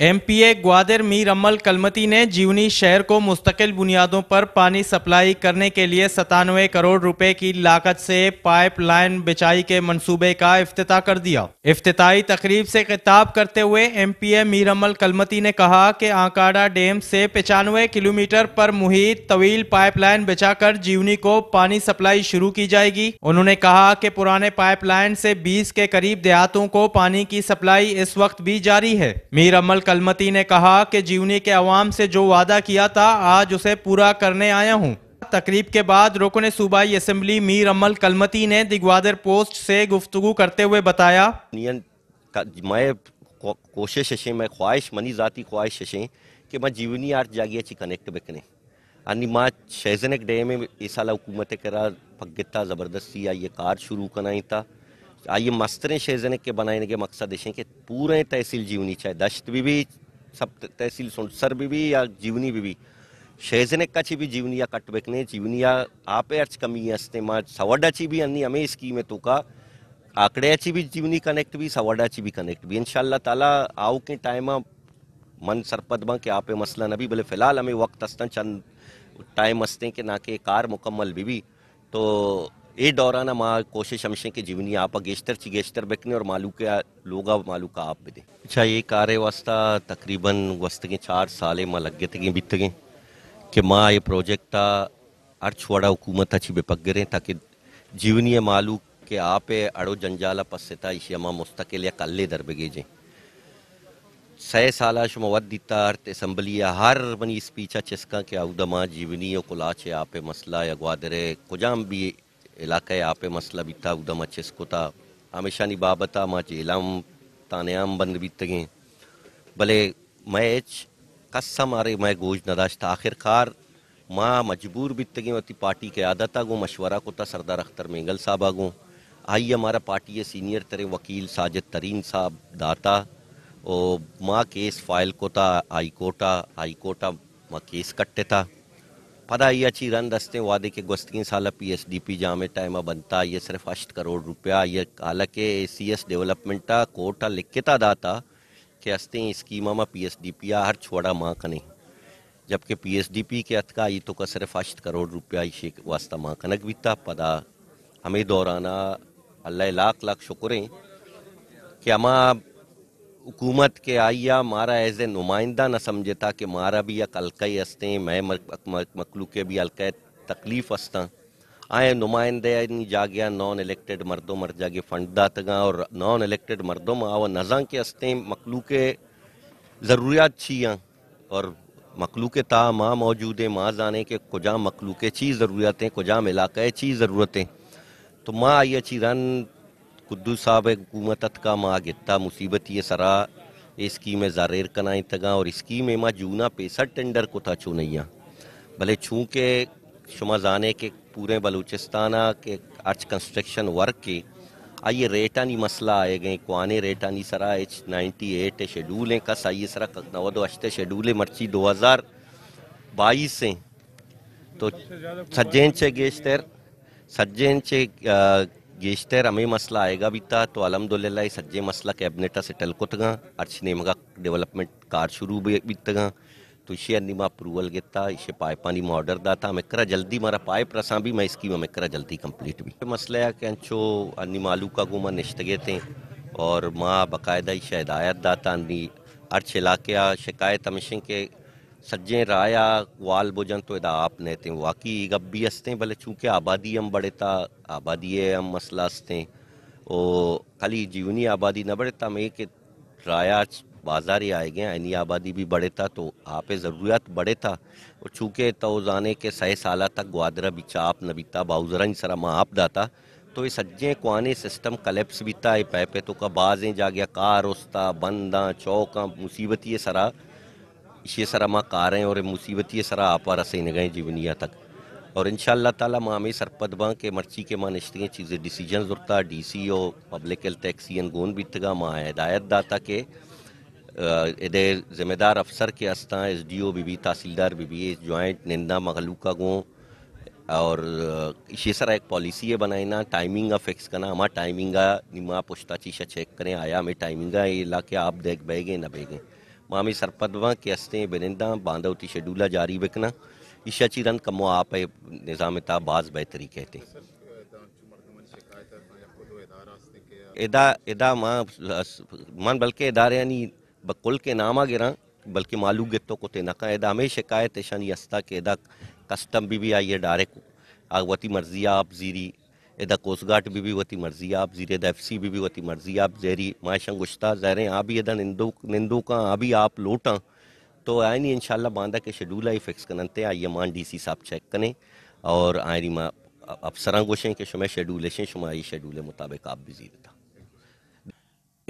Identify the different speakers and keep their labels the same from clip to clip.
Speaker 1: MPa Gwadar Mir Amal Kalmati ने जीवनी शहर को मुस्तकिल बुनियादों पर पानी सप्लाई करने के लिए सतानवे करोड़ रुपए की लागत से पाइपलाइन बिछाई के मंसूबे का अफ्ताह कर दिया अफ्ताही तकरीब से खिताब करते हुए एमपीए मीर अमल कलमती ने कहा कि आंकाड़ा डैम से पचानवे किलोमीटर पर मुहित तवील पाइपलाइन बिछाकर जीवनी को पानी सप्लाई शुरू की जाएगी उन्होंने कहा कि पुराने पाइपलाइन से बीस के करीब देहातों को पानी की सप्लाई इस वक्त भी जारी है मीर अमल कलमती ने कहा कि जीवनी के अवाम से जो वादा किया था आज उसे पूरा करने आया हूँ तकरीब के बाद रुकन सूबाई असम्बली मीर अमल कलमती ने दिगवादर पोस्ट से
Speaker 2: गुफ्तु करते हुए बताया मैं है मैं ख्वाहिश मनी ज़ाती है कि मैं जीवनी आर्ट जागिया ची कनेक्ट बेकने यानी मां शहजनक डे में इस साल हुकूमत करा पगता ज़बरदस्ती या ये कार शुरू ही था आइए मस्तरें शेजने के बनाने के मकसद ऐसे कि पूरे तहसील जीवनी चाहे दश्त भी भी सब तहसील सुनसर भी भी या जीवनी भी भी शेजने कच भी जीवनिया कटबेकने जीवनिया आपे अर्च कमी हस्ते माँ सवर्डाची भी अन्नी हमें स्कीम तो का ची भी जीवनी कनेक्ट भी सवर्डाची भी कनेक्ट भी इनशाला ताला आओ के टाइम मन सरपद माँ के आपे मसला न भी बोले फिलहाल हमें वक्त हस्तन चंद टाइम हस्ते के ना के कार मुकम्मल भी भी तो ये दौरान मां कोशिश हमेशह की जीवनी आप गेस्टर ची गेस्तर बेकने और मालू के लोगा मालू का आप बिदे अच्छा ये कार्य वास्ता तकरीबन वस्त के चार साले मां लग गए थे बीत गए कि मां ये प्रोजेक्ट था छोड़ा हुकूमत अच्छी बेपक गए ताकि जीवनी मालू के आप अड़ो जंजाला पस्ता इसी मां मुस्तकिल या कल दर बेगे जे सह साल शुमवत दीता अर्थ असम्बली हर मनी स्पीचा चिस्का के आउदमा जीवनी कुला छे आपे मसला या ग्वादरे कुजाम भी मसला ಆಪೆ ಮಸಲ अच्छे ಉದಮ ಚೆಸ್ಕೋತ हमेशा नहीं बाबत माँ जेलाम तानेम बंद बीतगे भले मैच कस्सा मारे मैं गोज था आखिरकार माँ मजबूर बीतगे वती पार्टी के आदत आ गो मशवरा को था सरदार अख्तर मेंगल साहब आ गो आई हमारा पार्टी के सीनियर तरे वकील साजिद तरीन साहब दाता और माँ केस फाइल को था हाई कोर्टा हाई कोटा माँ केस कट्टे था पता ही अच्छी रन दस्ते वादे के गुस्तीन साल पी एस डी पी जामे टाइम बनता ये सिर्फ अष्ट करोड़ रुपया ये हालांकि ए सी एस डेवलपमेंट कोर्ट आ लिखित दाता के हस्ते स्कीम में पी एस डी पी हर छोड़ा माँ कने जबकि पी एस डी पी के अतका ये तो का सिर्फ अष्ट करोड़ रुपया ही वास्ता माँ कनक भी था पदा हमें दौराना अल्लाह लाख लाख शुक्र हैं कि हमारा हुकूमत के आइया मारा एज ए नुमाइंदा न समझे था कि मारा भी अक अलकई हस्ते मैं मखलू के भी अलक तकलीफ़ हस्ता आए नुमाइंदे नहीं जा गया नॉन इलेक्टेड मर्दों मर जागे फंड दातगा और नॉन इलेक्टेड मर्दों में आव नजा के हस्ते मखलू के ज़रूरियात छियाँ और मखलू के ता माँ मौजूद है माँ जाने के कुजा मखलू के छी ज़रूरतें कुजाम इलाक़े छी ज़रूरतें तो माँ आई अच्छी रन कुद्दू साहब हुकूमत का माँ गिता मुसीबत ये सरा स्कीम जारेर कनाई तगा और स्कीम माँ जूना पेशा टेंडर को था छू नहीं भले छू के शुमा जाने के पूरे बलूचिस्तान के अर्च कंस्ट्रक्शन वर्क के आइए रेटा नहीं मसला आए गए कुआने नहीं सरा एच नाइनटी एट शेड्यूल है कस आइए सरा नवा अशते शेड्यूल मर्ची दो हज़ार बाईस हैं तो सज्जैन से गेस्तर सज्जैन से गेस्टर हमें मसला आएगा बीता तो अलहमदुल्ला सज्जे मसला कैबिनेटा सेटल कुतग अर्च नेमगा डेवलपमेंट कार शुरू भी बीतगा तो इसे माँ अप्रूवल गेता इसे पाइपा नी ऑर्डर दाता मैं करा जल्दी मारा पाइप रसा भी मैं इसकी मैं करा जल्दी कंप्लीट भी मसला है कि अन्नी मालू का गुमा गए थे और माँ बाकायदा इसे हिदायत दाता अन्नी अर्च इलाके शिकायत हमेशा के राया ಸಜ್ಜೆ तो ಗ್ವಾಲ್ ಬುಜಂತು ಇದ ಆಪ್ ನೇತೆ ವಾಕಿ ಈಗ भले ಅಸ್ತೆ आबादी हम ಆಬಾದಿ ಅಮ್ आबादी ಆಬಾದಿಯೇ हम मसला हस्ते ओ खाली जीवनी आबादी न बढ़ता में कि रायाज बाज़ार ही आए गए आइनी आबादी भी बढ़े था तो आप ज़रूरत बढ़े था और चूँकि तो जाने के सह साल तक ग्वादरा बिचा आप नबीता बाउज़रा सरा माँ आप दाता तो ये सज्जे कुआने सिस्टम कलेप्स बीता है पैपे तो का बाजें जा गया कार उसता बंदा चौका मुसीबत ये सरा ये सारा माँ कार हैं और मुसीबत ये सरा आप वारा सही नगें जीवनिया तक और इन तला माँ में सरपद बाँ के मर्ची के मां हैं चीज़ें डिसीजन जुरता D C O public health XEN गोन बीतगा माँ हिदायत दाता के इधे ज़िम्मेदार अफसर के अस्ता एस डी ओ बीबी तहसीलदार बीबी जॉइंट निंदा मखलूका गो और ये सरा एक पॉलिसी है बनाना टाइमिंग फिक्स करना हमारा टाइमिंग निमा पुश्ता चीशा चेक करें आया हमें टाइमिंग ये के आप देख गए ना गए मामी सरपदवा के अस्ते बिनिंदा बांधव ती शेड्यूला जारी बिकना ईशा चीरन कमो आप है निज़ाम बाज बेहतरी कहते मां मन बल्कि इदारे यानी बकुल के नाम आ गिरा बल्कि मालू गितो को ते नका एदा हमें शिकायत नहीं हस्ता के एदा कस्टम भी भी आई है डायरेक्ट आगवती मर्जी आप जीरी एदा कोस्ट गार्ड भी वती मर्जी आप जीरे एफसी भी भी वती मर्जी आप जहरी माशा गुश्ता जहरें आ भी एदा निंदो निंदो का आ भी आप लोटा तो आए नहीं इनशाला बांधा के शेड्यूल आई फिक्स कन ते आई मान डी सी साहब चेक करें और आए माँ अफसर गोशें के शुमे शेड्यूल शें शुमा आई शेड्यूल मुताबिक आप भी जीरे था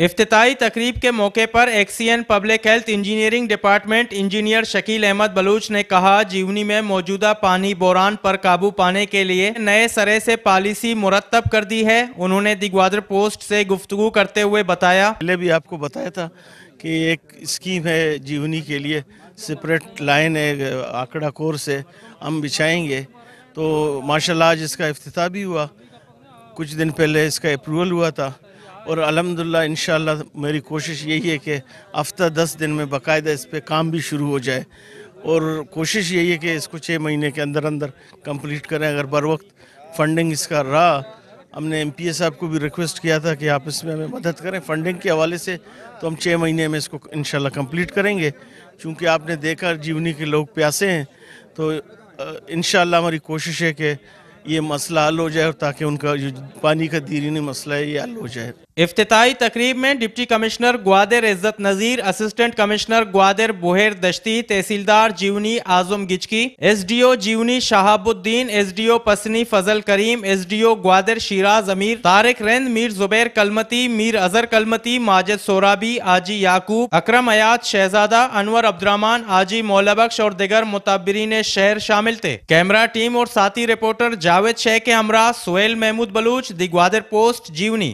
Speaker 2: इफ्ती तकरीब के मौके पर XEN public health
Speaker 1: engineering department engineer Shakeel Ahmed Baloch ने कहा जीवनी में मौजूदा पानी बोरान पर काबू पाने के लिए नए सरे से पॉलिसी मुरतब कर दी है उन्होंने दिग्वादर पोस्ट से गुफ्तु करते हुए बताया पहले भी आपको बताया था कि एक स्कीम है जीवनी के लिए सेपरेट लाइन है आंकड़ा कोर से हम बिछाएंगे तो माशा आज इसका अफ्ताह भी हुआ कुछ दिन पहले इसका अप्रूवल हुआ था और अलहमदिल्ला इन मेरी कोशिश यही है कि हफ्ता दस दिन में बाकायदा इस पर काम भी शुरू हो जाए और कोशिश यही है कि इसको छः महीने के अंदर अंदर कंप्लीट करें अगर बर वक्त फंडिंग इसका रहा हमने एम पी साहब को भी रिक्वेस्ट किया था कि आप इसमें हमें मदद करें फंडिंग के हवाले से तो हम छः महीने में इसको इन कंप्लीट करेंगे चूँकि आपने देखा जीवनी के लोग प्यासे हैं तो इन हमारी कोशिश है कि ये मसला हल हो जाए ताकि उनका जो पानी का दीरीनी मसला है ये हल हो जाए इफ्ताही तकरीब में deputy commissioner Gwadar Izzat Nazir assistant commissioner Gwadar Buher Dashti तहसीलदार Jiwani Azam Gichki S D O Jiwani Shahabuddin S D O Pasni Fazal Karim S D O Gwadar Shiraz Amir Tariq रेंद Mir Zubair कलमती Mir Azhar कलमती Majid सोराबी आजी याकूब अक्रम अयात शहजादा अनवर अब्दुलरहमान आजी मौलबख्श और दिगर मुतबरीन शहर शामिल थे कैमरा टीम और साथी रिपोर्टर जावेद शेख के हमरा सुल महमूद बलूच दी ग्वादर पोस्ट जीवनी